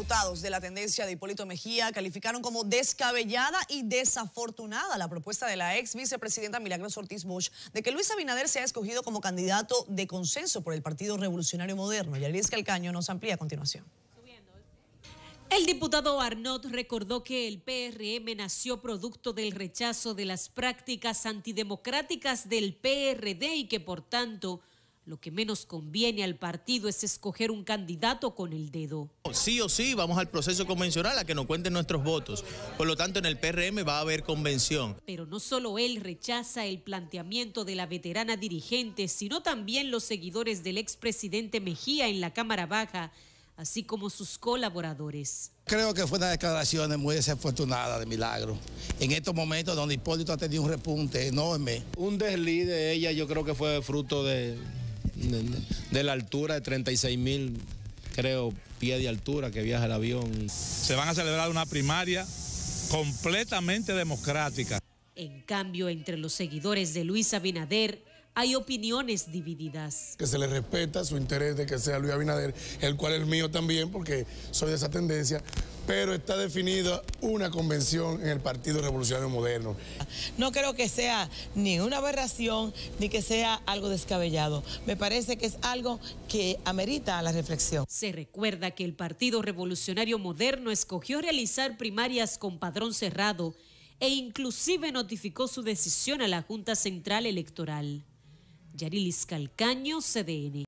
Diputados de la tendencia de Hipólito Mejía calificaron como descabellada y desafortunada la propuesta de la ex vicepresidenta Milagros Ortiz Bosch de que Luis Abinader sea escogido como candidato de consenso por el Partido Revolucionario Moderno. Y Yaris Calcaño nos amplía a continuación. El diputado Arnott recordó que el PRM nació producto del rechazo de las prácticas antidemocráticas del PRD y que por tanto lo que menos conviene al partido es escoger un candidato con el dedo. Sí o sí, vamos al proceso convencional a que nos cuenten nuestros votos. Por lo tanto, en el PRM va a haber convención. Pero no solo él rechaza el planteamiento de la veterana dirigente, sino también los seguidores del expresidente Mejía en la Cámara Baja, así como sus colaboradores. Creo que fue una declaración muy desafortunada de Milagro. En estos momentos donde Hipólito ha tenido un repunte enorme. Un desliz de ella yo creo que fue fruto de, de, la altura de 36 mil, creo, pie de altura que viaja el avión. Se van a celebrar una primaria completamente democrática. En cambio, entre los seguidores de Luis Abinader, hay opiniones divididas. Que se le respeta su interés de que sea Luis Abinader, el cual es el mío también, porque soy de esa tendencia, pero está definida una convención en el Partido Revolucionario Moderno. No creo que sea ni una aberración ni que sea algo descabellado. Me parece que es algo que amerita la reflexión. Se recuerda que el Partido Revolucionario Moderno escogió realizar primarias con padrón cerrado e inclusive notificó su decisión a la Junta Central Electoral. Yarilis Calcaño, CDN.